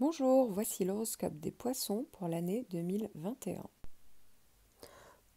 Bonjour, voici l'horoscope des poissons pour l'année 2021.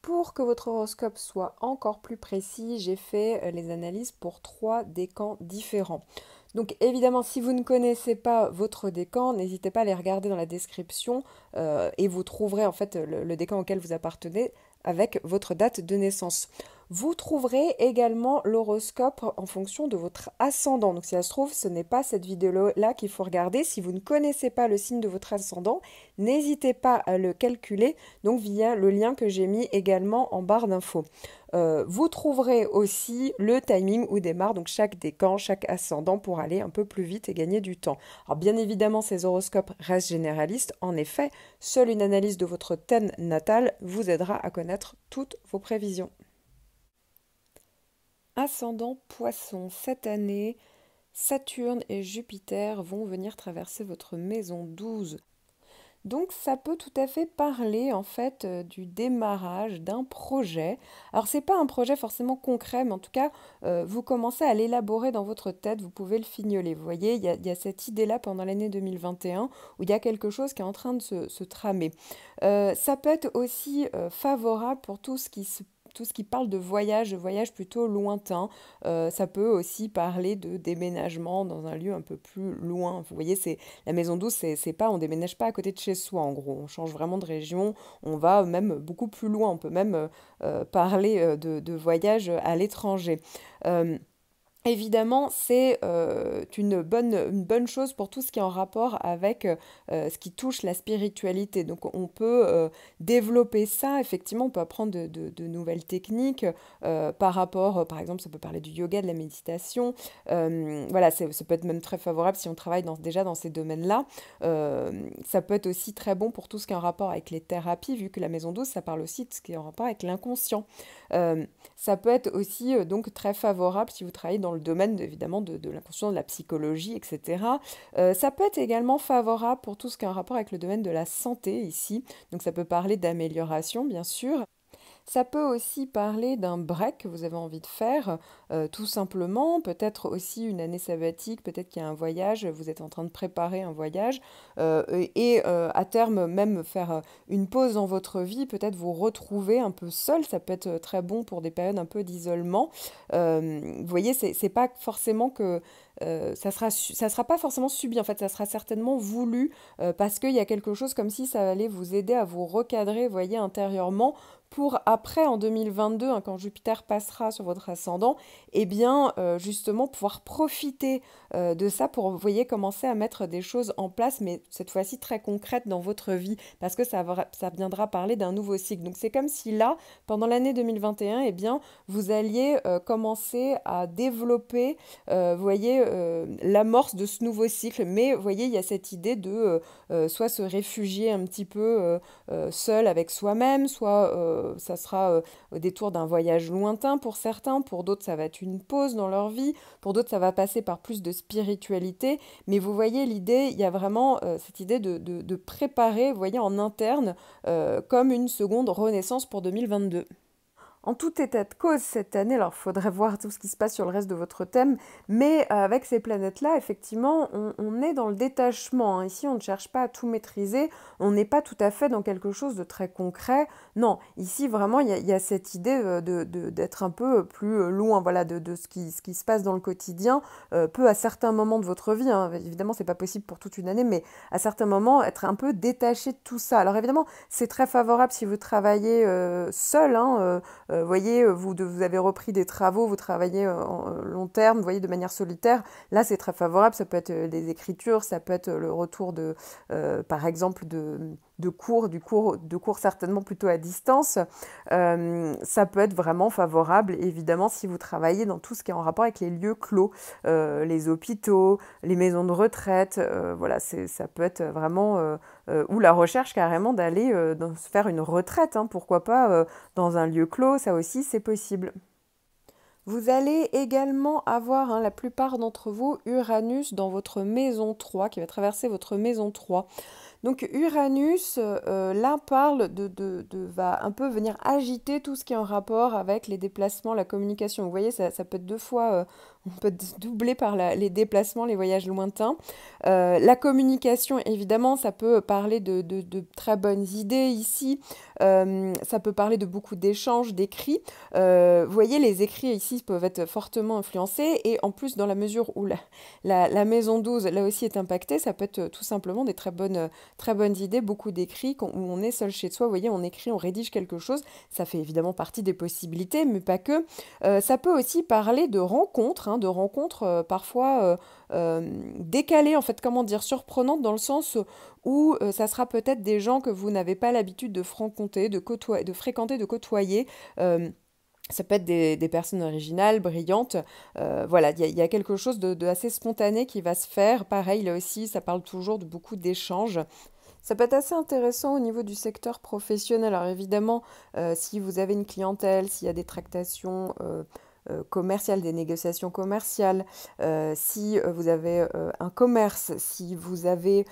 Pour que votre horoscope soit encore plus précis, j'ai fait euh, les analyses pour trois décans différents. Donc évidemment, si vous ne connaissez pas votre décan, n'hésitez pas à les regarder dans la description euh, et vous trouverez en fait le décan auquel vous appartenez avec votre date de naissance. Vous trouverez également l'horoscope en fonction de votre ascendant. Donc si ça se trouve, ce n'est pas cette vidéo-là qu'il faut regarder. Si vous ne connaissez pas le signe de votre ascendant, n'hésitez pas à le calculer, donc via le lien que j'ai mis également en barre d'infos. Euh, vous trouverez aussi le timing où démarre donc chaque décan, chaque ascendant pour aller un peu plus vite et gagner du temps. Alors bien évidemment, ces horoscopes restent généralistes. En effet, seule une analyse de votre thème natal vous aidera à connaître toutes vos prévisions ascendant poisson, cette année, Saturne et Jupiter vont venir traverser votre maison 12. Donc ça peut tout à fait parler en fait euh, du démarrage d'un projet. Alors c'est pas un projet forcément concret, mais en tout cas euh, vous commencez à l'élaborer dans votre tête, vous pouvez le fignoler. Vous voyez, il y, a cette idée-là pendant l'année 2021 où il y a quelque chose qui est en train de se, tramer. Euh, ça peut être aussi favorable pour tout ce qui se tout ce qui parle de voyage, de voyage plutôt lointain. Euh, ça peut aussi parler de déménagement dans un lieu un peu plus loin. Vous voyez, c'est la maison douce, c'est pas, on déménage pas à côté de chez soi en gros. On change vraiment de région, on va même beaucoup plus loin. On peut même euh, euh, parler de, voyage à l'étranger. Évidemment, c'est euh, une, bonne, une, bonne, chose pour tout ce qui est en rapport avec euh, ce qui touche la spiritualité. Donc on peut euh, développer ça, effectivement, on peut apprendre de, nouvelles techniques par rapport, par exemple, ça peut parler du yoga, de la méditation. voilà, ça peut être même très favorable si on travaille déjà dans ces domaines-là. ça peut être aussi très bon pour tout ce qui est en rapport avec les thérapies, vu que la maison douce, ça parle aussi de ce qui est en rapport avec l'inconscient. Euh, ça peut être aussi euh, donc très favorable si vous travaillez dans le domaine évidemment de, l'inconscient, de la psychologie, etc. Euh, ça peut être également favorable pour tout ce qui a un rapport avec le domaine de la santé ici. Donc ça peut parler d'amélioration bien sûr. Ça peut aussi parler d'un break que vous avez envie de faire, euh, tout simplement, peut-être aussi une année sabbatique, peut-être qu'il y a un voyage, vous êtes en train de préparer un voyage, euh, et euh, à terme même faire une pause dans votre vie, peut-être vous retrouver un peu seul, ça peut être très bon pour des périodes un peu d'isolement. vous voyez, c'est pas forcément que euh, ça sera ça sera pas forcément subi en fait ça sera certainement voulu euh, parce qu'il y a quelque chose comme si ça allait vous aider à vous recadrer voyez intérieurement pour après en 2022 hein, quand Jupiter passera sur votre ascendant et eh bien euh, justement pouvoir profiter de ça pour vous voyez commencer à mettre des choses en place mais cette fois-ci très concrètes dans votre vie parce que ça ça viendra parler d'un nouveau cycle donc c'est comme si là pendant l'année 2021 et eh bien vous alliez commencer à développer vous voyez euh, l'amorce de ce nouveau cycle. Mais vous voyez, il y a cette idée de euh, euh, soit se réfugier un petit peu seul avec soi-même, soit ça sera au détour d'un voyage lointain pour certains, pour d'autres ça va être une pause dans leur vie, pour d'autres ça va passer par plus de spiritualité. Mais vous voyez l'idée, il y a vraiment cette idée de, de préparer, voyez, en interne, comme une seconde renaissance pour 2022. En tout état de cause, cette année, alors il faudrait voir tout ce qui se passe sur le reste de votre thème, mais euh, avec ces planètes-là, effectivement, on, est dans le détachement. Hein. Ici, on ne cherche pas à tout maîtriser, on n'est pas tout à fait dans quelque chose de très concret. Non, ici, vraiment, il y, a cette idée euh, d'être de, un peu euh, plus loin voilà, de, ce, qui, ce, qui, se passe dans le quotidien, peu à certains moments de votre vie. Hein. Évidemment, ce n'est pas possible pour toute une année, mais à certains moments, être un peu détaché de tout ça. Alors évidemment, c'est très favorable si vous travaillez seul. Hein, euh, voyez, euh, vous, vous, avez repris des travaux, vous travaillez euh, en long terme, vous voyez, de manière solitaire. Là, c'est très favorable. Ça peut être des écritures, ça peut être le retour de, par exemple, de de cours, du cours, de cours certainement plutôt à distance, euh, ça peut être vraiment favorable, évidemment, si vous travaillez dans tout ce qui est en rapport avec les lieux clos, euh, les hôpitaux, les maisons de retraite, euh, voilà, ça peut être vraiment, ou la recherche carrément d'aller faire une retraite, hein, pourquoi pas, dans un lieu clos, ça aussi c'est possible. Vous allez également avoir, hein, la plupart d'entre vous, Uranus dans votre maison 3, qui va traverser votre maison 3. Donc Uranus, euh, euh, là, parle de, de, va un peu venir agiter tout ce qui est en rapport avec les déplacements, la communication. Vous voyez, ça, ça peut être deux fois euh, on peut doubler par les déplacements, les voyages lointains. Euh, la communication, évidemment, ça peut parler de, très bonnes idées ici, euh, ça peut parler de beaucoup d'échanges, d'écrits. Euh, voyez, les écrits ici peuvent être fortement influencés et en plus, dans la mesure où la, maison 12, là aussi, est impactée, ça peut être tout simplement des très bonnes, très bonnes idées, beaucoup d'écrits, où on est seul chez soi, vous voyez, on écrit, on rédige quelque chose, ça fait évidemment partie des possibilités, mais pas que. ça peut aussi parler de rencontres, hein. Hein, de rencontres euh, parfois euh, euh, décalées, en fait, comment dire, surprenantes, dans le sens où ça sera peut-être des gens que vous n'avez pas l'habitude de fréquenter, de, côtoyer, de fréquenter, de côtoyer ça peut être des, personnes originales, brillantes. voilà, il y, a quelque chose de, assez spontané qui va se faire. Pareil, là aussi, ça parle toujours de beaucoup d'échanges. Ça peut être assez intéressant au niveau du secteur professionnel. Alors évidemment, si vous avez une clientèle, s'il y a des tractations... Euh, commercial des négociations commerciales, euh, si euh, vous avez un commerce, si vous avez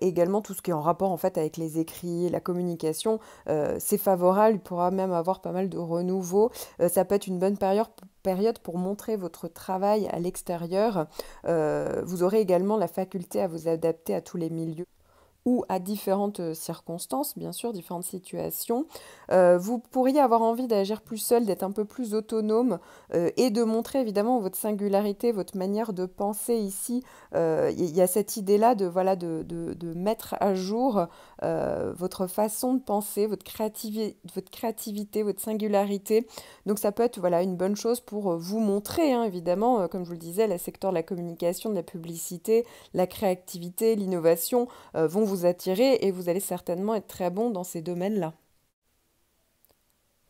également tout ce qui est en rapport en fait avec les écrits, la communication, c'est favorable, il pourra même avoir pas mal de renouveau. ça peut être une bonne période pour montrer votre travail à l'extérieur. vous aurez également la faculté à vous adapter à tous les milieux ou à différentes euh, circonstances, bien sûr, différentes situations, euh, vous pourriez avoir envie d'agir plus seul, d'être un peu plus autonome euh, et de montrer évidemment votre singularité, votre manière de penser ici. Il y a cette idée-là de, voilà, de, mettre à jour votre façon de penser, votre, créativité votre créativité, votre singularité. Donc ça peut être voilà, une bonne chose pour vous montrer, hein, évidemment, comme je vous le disais, le secteur de la communication, de la publicité, la créativité, l'innovation vont vous vous attirer et vous allez certainement être très bon dans ces domaines-là.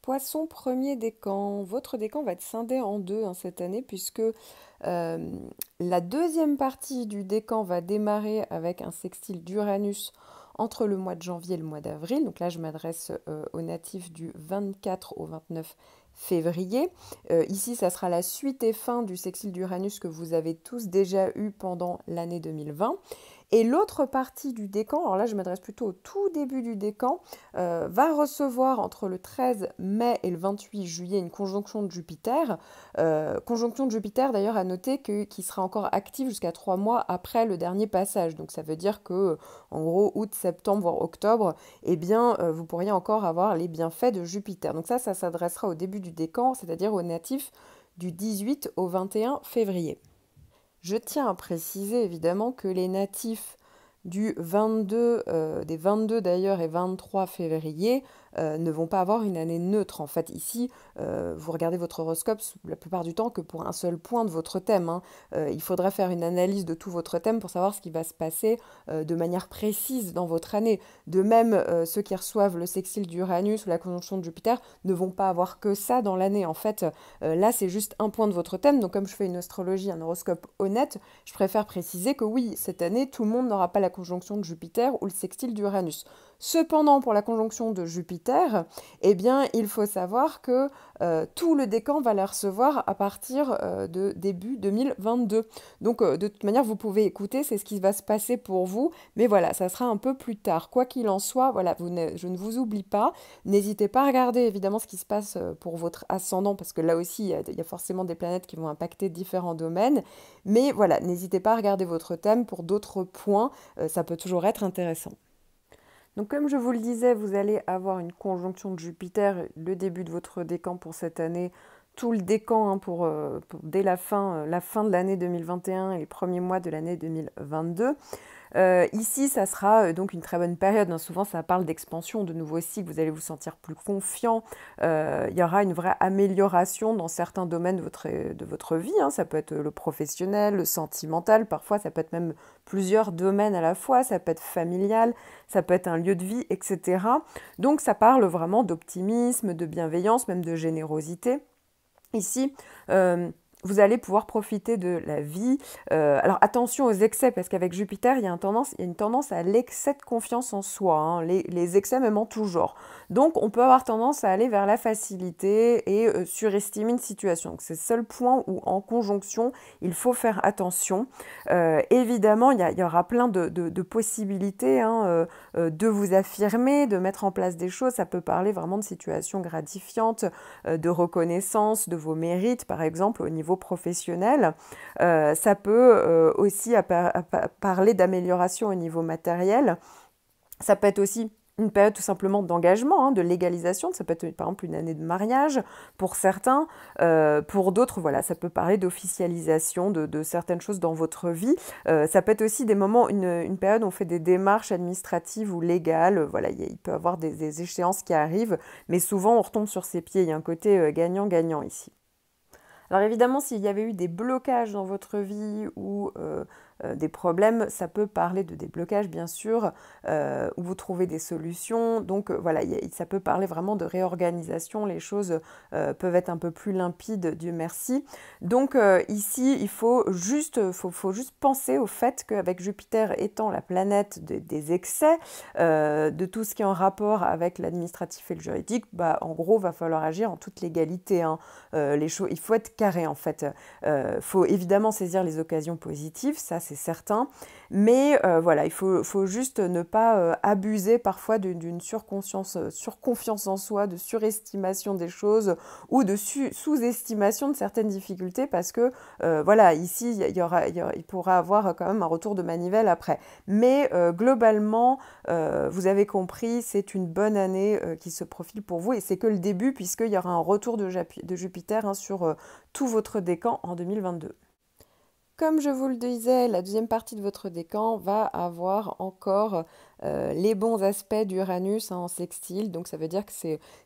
Poisson premier décan, votre décan va être scindé en deux en hein, cette année puisque euh, la deuxième partie du décan va démarrer avec un sextile d'Uranus entre le mois de janvier et le mois d'avril. Donc là, je m'adresse euh, aux natifs du 24 au 29 février. Euh, ici, ça sera la suite et fin du sextile d'Uranus que vous avez tous déjà eu pendant l'année 2020. Et l'autre partie du décan, alors là je m'adresse plutôt au tout début du décan, euh, va recevoir entre le 13 mai et le 28 juillet une conjonction de Jupiter. Euh, conjonction de Jupiter d'ailleurs à noter que, qui sera encore active jusqu'à trois mois après le dernier passage. Donc ça veut dire que en gros août, septembre, voire octobre, eh bien euh, vous pourriez encore avoir les bienfaits de Jupiter. Donc ça, ça s'adressera au début du décan, c'est-à-dire aux natifs du 18 au 21 février. Je tiens à préciser évidemment que les natifs du 22, euh, des 22 d'ailleurs et 23 février euh, ne vont pas avoir une année neutre. En fait, ici, euh, vous regardez votre horoscope la plupart du temps que pour un seul point de votre thème. Hein. Euh, il faudrait faire une analyse de tout votre thème pour savoir ce qui va se passer de manière précise dans votre année. De même, ceux qui reçoivent le sextile d'Uranus ou la conjonction de Jupiter ne vont pas avoir que ça dans l'année. En fait, là, c'est juste un point de votre thème. Donc, comme je fais une astrologie, un horoscope honnête, je préfère préciser que oui, cette année, tout le monde n'aura pas la conjonction de Jupiter ou le sextile d'Uranus. Cependant, pour la conjonction de Jupiter, eh bien, il faut savoir que euh, tout le décan va la recevoir à partir euh, de début 2022. Donc, euh, de toute manière, vous pouvez écouter, c'est ce qui va se passer pour vous, mais voilà, ça sera un peu plus tard. Quoi qu'il en soit, voilà, je ne vous oublie pas. N'hésitez pas à regarder évidemment ce qui se passe pour votre ascendant, parce que là aussi, il y a forcément des planètes qui vont impacter différents domaines. Mais voilà, n'hésitez pas à regarder votre thème pour d'autres points, ça peut toujours être intéressant. Donc comme je vous le disais, vous allez avoir une conjonction de Jupiter, le début de votre décan pour cette année, tout le décan hein, euh, pour, dès la fin, euh, la fin de l'année 2021 et les premiers mois de l'année 2022. Euh, ici, ça sera donc une très bonne période. Hein. Souvent, ça parle d'expansion, de nouveaux cycles. Vous allez vous sentir plus confiant. il y aura une vraie amélioration dans certains domaines de votre, de votre vie. Hein. Ça peut être le professionnel, le sentimental. Parfois, ça peut être même plusieurs domaines à la fois. Ça peut être familial, ça peut être un lieu de vie, etc. Donc, ça parle vraiment d'optimisme, de bienveillance, même de générosité ici, euh, vous allez pouvoir profiter de la vie. Euh, alors attention aux excès, parce qu'avec Jupiter, il y, a une tendance, il une tendance à l'excès de confiance en soi, hein. les, excès même en tout genre. Donc on peut avoir tendance à aller vers la facilité et euh, surestimer une situation. C'est le seul point où en conjonction, il faut faire attention. Euh, évidemment, il y, aura plein de, possibilités hein, de vous affirmer, de mettre en place des choses. Ça peut parler vraiment de situations gratifiantes, de reconnaissance, de vos mérites, par exemple, au niveau professionnel. Euh, ça peut euh, aussi parler d'amélioration au niveau matériel. Ça peut être aussi une période tout simplement d'engagement, hein, de légalisation. Ça peut être par exemple une année de mariage pour certains. Euh, pour d'autres, voilà, ça peut parler d'officialisation de, certaines choses dans votre vie. ça peut être aussi des moments, une, période où on fait des démarches administratives ou légales. Voilà, il peut y avoir des, des échéances qui arrivent, mais souvent on retombe sur ses pieds. Il y a un côté gagnant-gagnant ici. Alors évidemment, s'il y avait eu des blocages dans votre vie ou euh, euh, des problèmes, ça peut parler de déblocage bien sûr, euh, où vous trouvez des solutions. Donc euh, voilà, ça peut parler vraiment de réorganisation, les choses peuvent être un peu plus limpides, Dieu merci. Donc ici, il faut juste, faut, juste penser au fait qu'avec Jupiter étant la planète des excès, de tout ce qui est en rapport avec l'administratif et le juridique, bah, en gros, va falloir agir en toute légalité. Hein. les choses, il faut être carré en fait. Il faut évidemment saisir les occasions positives, ça c'est c'est certain. Mais euh, voilà, il faut, faut, juste ne pas euh, abuser parfois d'une surconscience, euh, surconfiance en soi, de surestimation des choses ou de sous-estimation de certaines difficultés parce que voilà, ici, il, y aura, il, pourra avoir quand même un retour de manivelle après. Mais globalement, vous avez compris, c'est une bonne année qui se profile pour vous et c'est que le début puisqu'il y aura un retour de, Jupiter hein, sur tout votre décan en 2022. Comme je vous le disais, la deuxième partie de votre décan va avoir encore euh, les bons aspects d'Uranus en sextile, donc ça veut dire que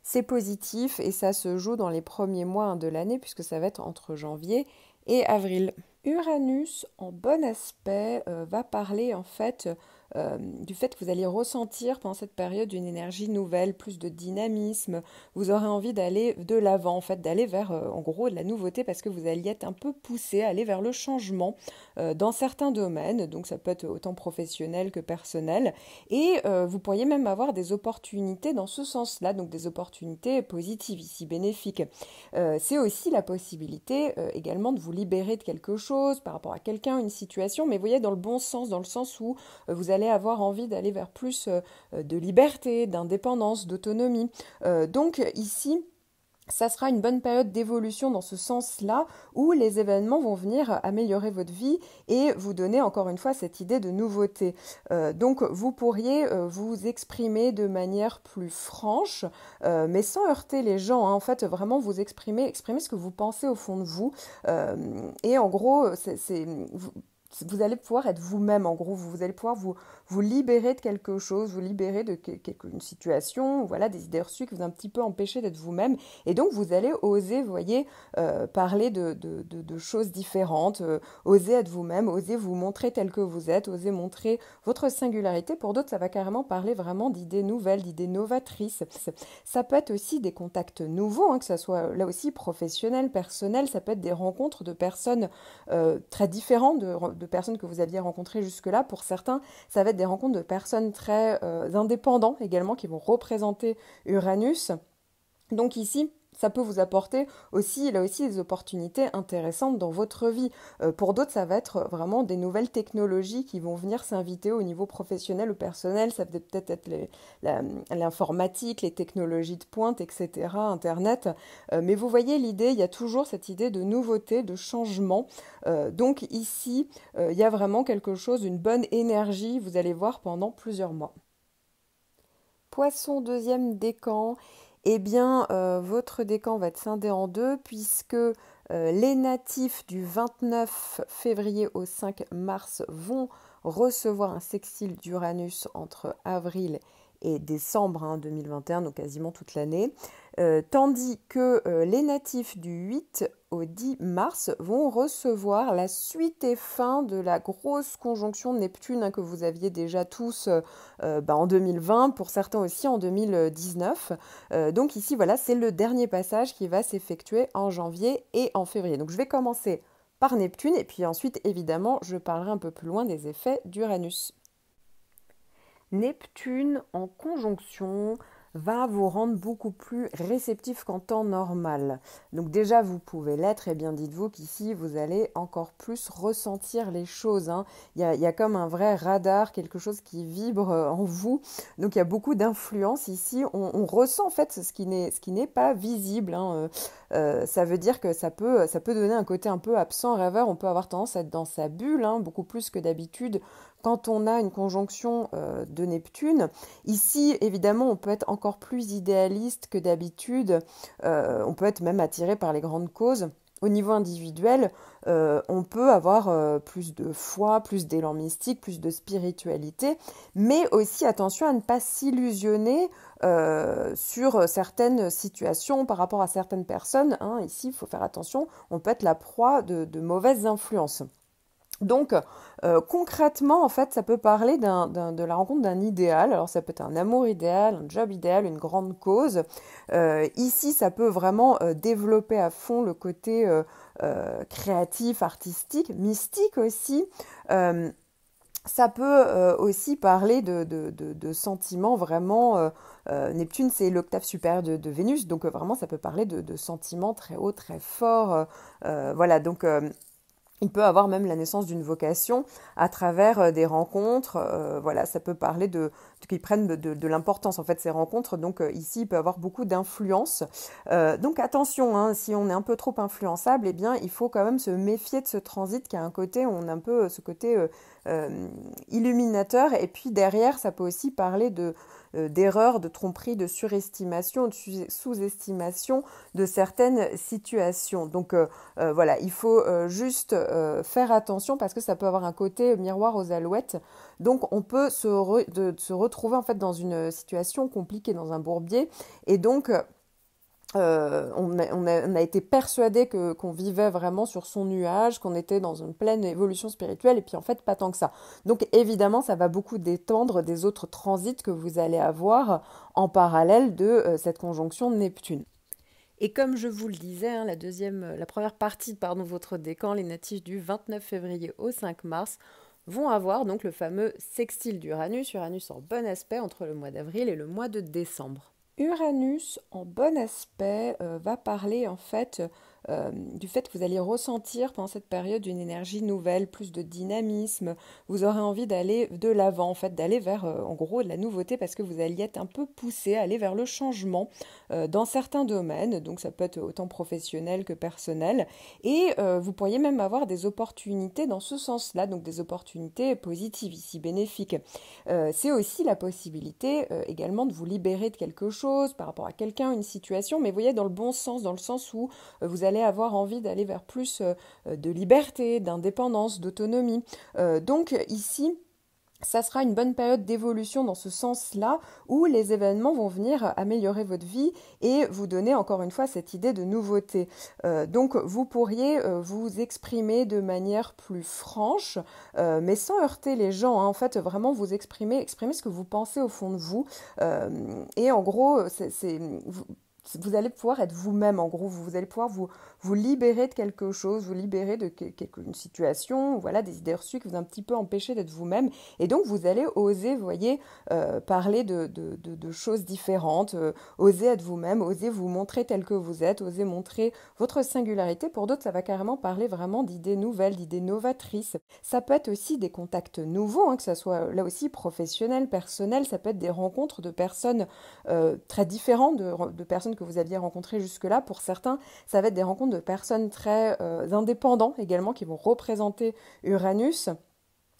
c'est positif et ça se joue dans les premiers mois hein, de l'année puisque ça va être entre janvier et avril. Uranus en bon aspect euh, va parler en fait euh, du fait que vous allez ressentir pendant cette période une énergie nouvelle, plus de dynamisme. Vous aurez envie d'aller de l'avant, en fait, d'aller vers, euh, en gros, de la nouveauté parce que vous allez être un peu poussé à aller vers le changement euh, dans certains domaines. Donc, ça peut être autant professionnel que personnel. Et vous pourriez même avoir des opportunités dans ce sens-là, donc des opportunités positives ici, bénéfiques. C'est aussi la possibilité également de vous libérer de quelque chose par rapport à quelqu'un, une situation, mais voyez, dans le bon sens, dans le sens où vous allez avoir envie d'aller vers plus euh, euh, de liberté, d'indépendance, d'autonomie. Euh, donc ici, ça sera une bonne période d'évolution dans ce sens-là où les événements vont venir améliorer votre vie et vous donner encore une fois cette idée de nouveauté. donc vous pourriez vous exprimer de manière plus franche, mais sans heurter les gens. Hein. En fait, vraiment vous exprimer, exprimer ce que vous pensez au fond de vous. et en gros, c'est vous allez pouvoir être vous-même en gros, vous allez pouvoir vous, vous libérer de quelque chose, vous libérer de situation, voilà, des idées reçues qui vous ont un petit peu empêché d'être vous-même. Et donc, vous allez oser, vous voyez, euh, parler de, choses différentes, euh, oser être vous-même, oser vous montrer tel que vous êtes, oser montrer votre singularité. Pour d'autres, ça va carrément parler vraiment d'idées nouvelles, d'idées novatrices. Ça peut être aussi des contacts nouveaux, hein, que ce soit là aussi professionnel, personnel, ça peut être des rencontres de personnes euh, très différentes, de, de personnes que vous aviez rencontrées jusque-là. Pour certains, ça va être des rencontres de personnes très euh, indépendantes également qui vont représenter Uranus. Donc ici, ça peut vous apporter aussi, là aussi, des opportunités intéressantes dans votre vie. Euh, pour d'autres, ça va être vraiment des nouvelles technologies qui vont venir s'inviter au niveau professionnel ou personnel. Ça peut peut-être être, l'informatique, les, technologies de pointe, etc., Internet. Euh, mais vous voyez l'idée, il y a toujours cette idée de nouveauté, de changement. Euh, donc ici, il y a vraiment quelque chose, une bonne énergie, vous allez voir, pendant plusieurs mois. Poisson deuxième décan, eh bien euh, votre décan va être scindé en deux puisque euh, les natifs du 29 février au 5 mars vont recevoir un sextile d'Uranus entre avril et décembre 2021, hein, donc quasiment toute l'année, euh, tandis que les natifs du 8 10 mars vont recevoir la suite et fin de la grosse conjonction de Neptune hein, que vous aviez déjà tous euh, euh, bah, en 2020, pour certains aussi en 2019. Euh, donc ici, voilà, c'est le dernier passage qui va s'effectuer en janvier et en février. Donc je vais commencer par Neptune et puis ensuite, évidemment, je parlerai un peu plus loin des effets d'Uranus. Neptune en conjonction va vous rendre beaucoup plus réceptif qu'en temps normal. Donc déjà, vous pouvez l'être, et bien dites-vous qu'ici, vous allez encore plus ressentir les choses. Hein. Il, y a, comme un vrai radar, quelque chose qui vibre euh, en vous. Donc il y a beaucoup d'influence ici. On, ressent en fait ce qui n'est pas visible. Hein, euh, euh, ça veut dire que ça peut, ça peut donner un côté un peu absent, rêveur. On peut avoir tendance à être dans sa bulle, hein, beaucoup plus que d'habitude quand on a une conjonction euh, de Neptune, ici évidemment on peut être encore plus idéaliste que d'habitude, euh, on peut être même attiré par les grandes causes. Au niveau individuel, euh, on peut avoir plus de foi, plus d'élan mystique, plus de spiritualité, mais aussi attention à ne pas s'illusionner sur certaines situations par rapport à certaines personnes. Hein. ici, il faut faire attention, on peut être la proie de mauvaises influences. Donc euh, concrètement, en fait, ça peut parler de la rencontre d'un idéal. Alors ça peut être un amour idéal, un job idéal, une grande cause. Euh, ici, ça peut vraiment euh, développer à fond le côté créatif, artistique, mystique aussi. ça peut aussi parler de, sentiments vraiment... Neptune, c'est l'octave supérieure de, de, Vénus, donc vraiment, ça peut parler de, sentiments très hauts, très forts. voilà, donc il peut avoir même la naissance d'une vocation à travers euh, des rencontres. Euh, voilà, ça peut parler de, de qu'ils prennent de, l'importance en fait ces rencontres. Donc euh, ici, il peut avoir beaucoup d'influence. donc attention, hein, si on est un peu trop influençable, eh bien, il faut quand même se méfier de ce transit qui a un côté, on a un peu ce côté illuminateur. Et puis derrière, ça peut aussi parler de euh, d'erreurs, de tromperies, de surestimation, de sous-estimation de certaines situations. Donc euh, euh, voilà, il faut juste faire attention parce que ça peut avoir un côté miroir aux alouettes. Donc on peut se, se retrouver en fait dans une situation compliquée, dans un bourbier. Et donc euh, on, a, été persuadé que, qu'on vivait vraiment sur son nuage, qu'on était dans une pleine évolution spirituelle, et puis en fait pas tant que ça. Donc évidemment, ça va beaucoup détendre des autres transits que vous allez avoir en parallèle de euh, cette conjonction de Neptune. Et comme je vous le disais, hein, la, deuxième, euh, la première partie pardon, votre décan, les natifs du 29 février au 5 mars, vont avoir donc le fameux sextile d'Uranus, Uranus en bon aspect entre le mois d'avril et le mois de décembre. Uranus en bon aspect euh, va parler en fait euh, du fait que vous allez ressentir pendant cette période une énergie nouvelle, plus de dynamisme. Vous aurez envie d'aller de l'avant, en fait, d'aller vers, euh, en gros, de la nouveauté parce que vous allez être un peu poussé, à aller vers le changement euh, dans certains domaines. Donc, ça peut être autant professionnel que personnel. Et vous pourriez même avoir des opportunités dans ce sens-là, donc des opportunités positives ici, bénéfiques. C'est aussi la possibilité également de vous libérer de quelque chose par rapport à quelqu'un, une situation, mais vous voyez, dans le bon sens, dans le sens où vous allez avoir envie d'aller vers plus euh, euh, de liberté, d'indépendance, d'autonomie. Euh, donc ici, ça sera une bonne période d'évolution dans ce sens-là où les événements vont venir améliorer votre vie et vous donner encore une fois cette idée de nouveauté. donc vous pourriez vous exprimer de manière plus franche, mais sans heurter les gens. Hein. En fait, vraiment vous exprimer, exprimer ce que vous pensez au fond de vous. et en gros, c'est vous allez pouvoir être vous-même en gros, vous, allez pouvoir vous, vous libérer de quelque chose, vous libérer de quelque, une situation, voilà, des idées reçues qui vous ont un petit peu empêché d'être vous-même. Et donc vous allez oser, voyez, euh, parler de, de, de, choses différentes, euh, oser être vous-même, oser vous montrer tel que vous êtes, oser montrer votre singularité. Pour d'autres, ça va carrément parler vraiment d'idées nouvelles, d'idées novatrices. Ça peut être aussi des contacts nouveaux, hein, que ce soit là aussi professionnel, personnel, ça peut être des rencontres de personnes euh, très différentes, de personnes que vous aviez rencontré jusque-là. Pour certains, ça va être des rencontres de personnes très euh, indépendantes également qui vont représenter Uranus.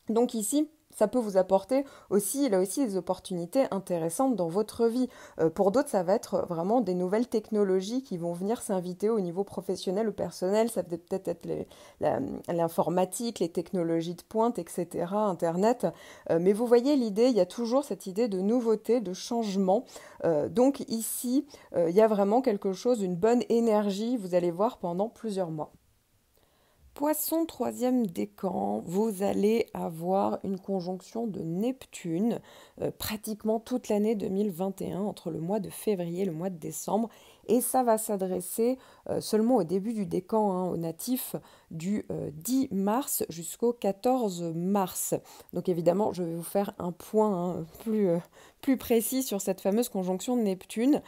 Donc ici, ça peut vous apporter aussi, là aussi, des opportunités intéressantes dans votre vie. Euh, pour d'autres, ça va être euh, vraiment des nouvelles technologies qui vont venir s'inviter au niveau professionnel ou personnel. Ça peut peut-être être, l'informatique, les, technologies de pointe, etc., Internet. Euh, mais vous voyez l'idée, il y a toujours cette idée de nouveauté, de changement. donc ici, il y a vraiment quelque chose, une bonne énergie, vous allez voir, pendant plusieurs mois. Poisson troisième décan, vous allez avoir une conjonction de Neptune euh, pratiquement toute l'année 2021 entre le mois de février et le mois de décembre et ça va s'adresser euh, seulement au début du décan, hein, aux natifs du 10 euh, mars jusqu'au 14 mars. Donc évidemment, je vais vous faire un point hein, plus, plus précis sur cette fameuse conjonction de Neptune.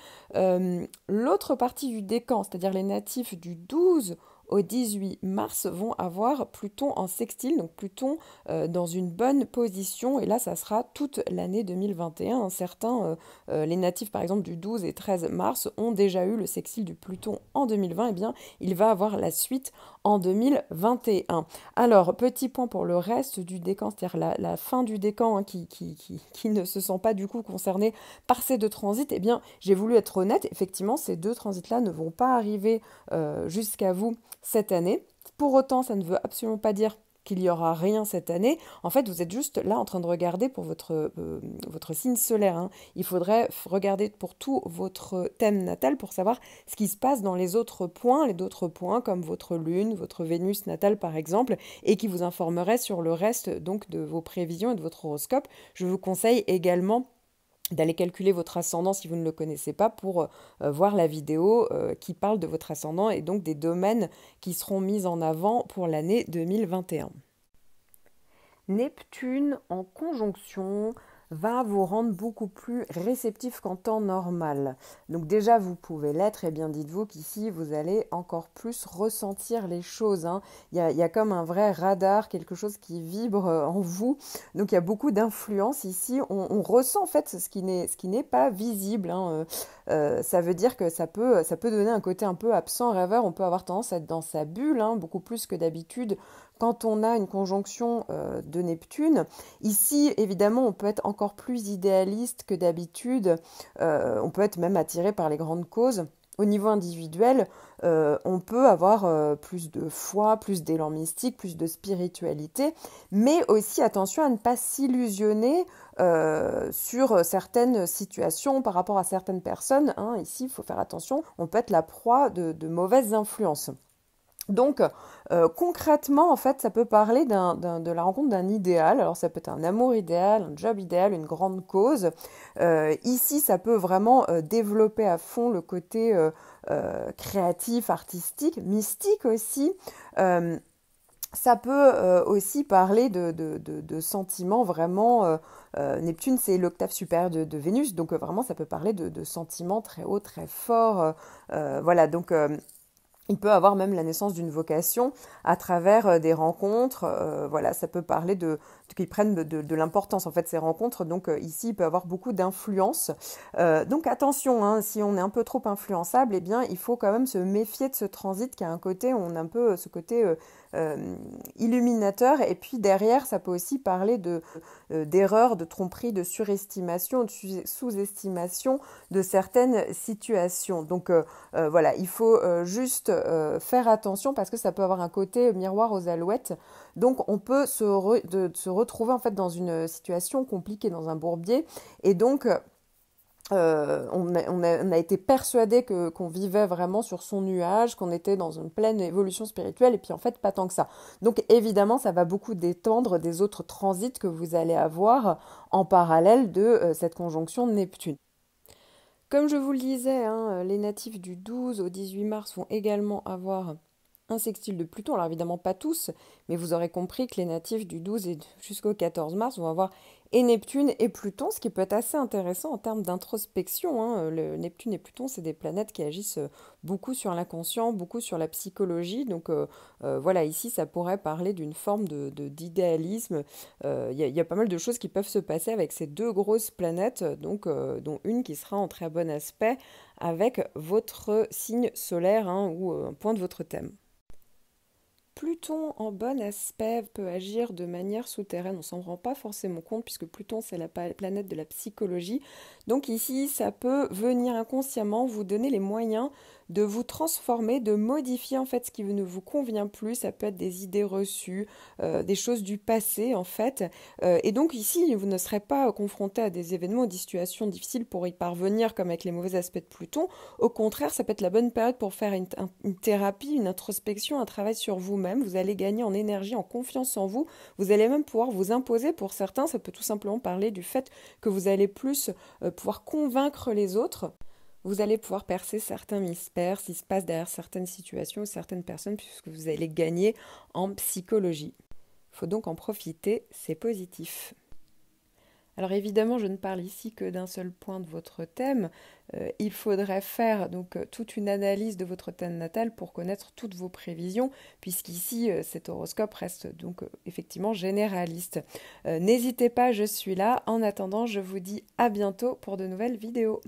L'autre partie du décan, c'est-à-dire les natifs du 12 au 18 mars vont avoir Pluton en sextile, donc Pluton euh, dans une bonne position, et là ça sera toute l'année 2021. Hein, certains, euh, euh, les natifs par exemple du 12 et 13 mars ont déjà eu le sextile du Pluton en 2020, et eh bien il va avoir la suite en 2021. Alors, petit point pour le reste du décan, c'est-à-dire la, fin du décan hein, qui, qui, ne se sent pas du coup concerné par ces deux transits, eh bien, j'ai voulu être honnête, effectivement, ces deux transits-là ne vont pas arriver euh, jusqu'à vous cette année. Pour autant, ça ne veut absolument pas dire qu'il n'y aura rien cette année. En fait, vous êtes juste là en train de regarder pour votre, euh, votre signe solaire. Hein. Il faudrait regarder pour tout votre thème natal pour savoir ce qui se passe dans les autres points, les d'autres points comme votre lune, votre Vénus natale par exemple, et qui vous informerait sur le reste donc de vos prévisions et de votre horoscope. Je vous conseille également d'aller calculer votre ascendant si vous ne le connaissez pas pour euh, voir la vidéo euh, qui parle de votre ascendant et donc des domaines qui seront mis en avant pour l'année 2021. Neptune en conjonction va vous rendre beaucoup plus réceptif qu'en temps normal. Donc déjà, vous pouvez l'être, et bien dites-vous qu'ici, vous allez encore plus ressentir les choses. Hein. Il y, a, comme un vrai radar, quelque chose qui vibre euh, en vous. Donc il y a beaucoup d'influence ici. On, ressent en fait ce qui n'est pas visible. Hein, euh, euh, ça veut dire que ça peut, ça peut donner un côté un peu absent, rêveur. On peut avoir tendance à être dans sa bulle, hein, beaucoup plus que d'habitude quand on a une conjonction euh, de Neptune, ici évidemment on peut être encore plus idéaliste que d'habitude, euh, on peut être même attiré par les grandes causes. Au niveau individuel, euh, on peut avoir plus de foi, plus d'élan mystique, plus de spiritualité, mais aussi attention à ne pas s'illusionner sur certaines situations par rapport à certaines personnes. Hein. ici, il faut faire attention, on peut être la proie de mauvaises influences. Donc euh, concrètement, en fait, ça peut parler de la rencontre d'un idéal. Alors ça peut être un amour idéal, un job idéal, une grande cause. Euh, ici, ça peut vraiment euh, développer à fond le côté créatif, artistique, mystique aussi. ça peut aussi parler de, sentiments vraiment... Neptune, c'est l'octave supérieure de, Vénus, donc vraiment, ça peut parler de, sentiments très hauts, très forts. voilà, donc il peut avoir même la naissance d'une vocation à travers euh, des rencontres. Euh, voilà, ça peut parler de, de qu'ils prennent de, l'importance en fait ces rencontres. Donc euh, ici, il peut avoir beaucoup d'influence. donc attention, hein, si on est un peu trop influençable, eh bien, il faut quand même se méfier de ce transit qui a un côté, on a un peu ce côté euh, illuminateur. Et puis derrière, ça peut aussi parler de, euh, d'erreurs, de tromperies, de surestimation, de sous-estimation de certaines situations. Donc euh, voilà, il faut juste faire attention parce que ça peut avoir un côté miroir aux alouettes. Donc on peut se, se retrouver en fait dans une situation compliquée, dans un bourbier. Et donc, euh, on, a, été persuadé que qu'on vivait vraiment sur son nuage, qu'on était dans une pleine évolution spirituelle, et puis en fait pas tant que ça. Donc évidemment, ça va beaucoup détendre des autres transits que vous allez avoir en parallèle de euh, cette conjonction de Neptune. Comme je vous le disais, hein, les natifs du 12 au 18 mars vont également avoir un sextile de Pluton. Alors évidemment pas tous, mais vous aurez compris que les natifs du 12 jusqu'au 14 mars vont avoir et Neptune et Pluton, ce qui peut être assez intéressant en termes d'introspection. Hein, euh, le Neptune et Pluton, c'est des planètes qui agissent euh, beaucoup sur l'inconscient, beaucoup sur la psychologie. Donc euh, voilà, ici, ça pourrait parler d'une forme d'idéalisme. Il y, a pas mal de choses qui peuvent se passer avec ces deux grosses planètes, donc, dont une qui sera en très bon aspect avec votre signe solaire hein, ou un point de votre thème. Pluton en bon aspect peut agir de manière souterraine, on s'en rend pas forcément compte puisque Pluton c'est la planète de la psychologie. Donc ici, ça peut venir inconsciemment vous donner les moyens de vous transformer, de modifier en fait ce qui ne vous convient plus. Ça peut être des idées reçues, euh, des choses du passé en fait. Euh, et donc ici, vous ne serez pas confronté à des événements, des situations difficiles pour y parvenir, comme avec les mauvais aspects de Pluton. Au contraire, ça peut être la bonne période pour faire une, thérapie, une introspection, un travail sur vous-même. Vous allez gagner en énergie, en confiance en vous. Vous allez même pouvoir vous imposer. Pour certains, ça peut tout simplement parler du fait que vous allez plus euh, pouvoir convaincre les autres vous allez pouvoir percer certains mystères, s'il se passe derrière certaines situations ou certaines personnes, puisque vous allez gagner en psychologie. Il faut donc en profiter, c'est positif. Alors évidemment, je ne parle ici que d'un seul point de votre thème. Euh, il faudrait faire donc euh, toute une analyse de votre thème natal pour connaître toutes vos prévisions, puisqu'ici euh, cet horoscope reste donc effectivement généraliste. N'hésitez pas, je suis là. En attendant, je vous dis à bientôt pour de nouvelles vidéos.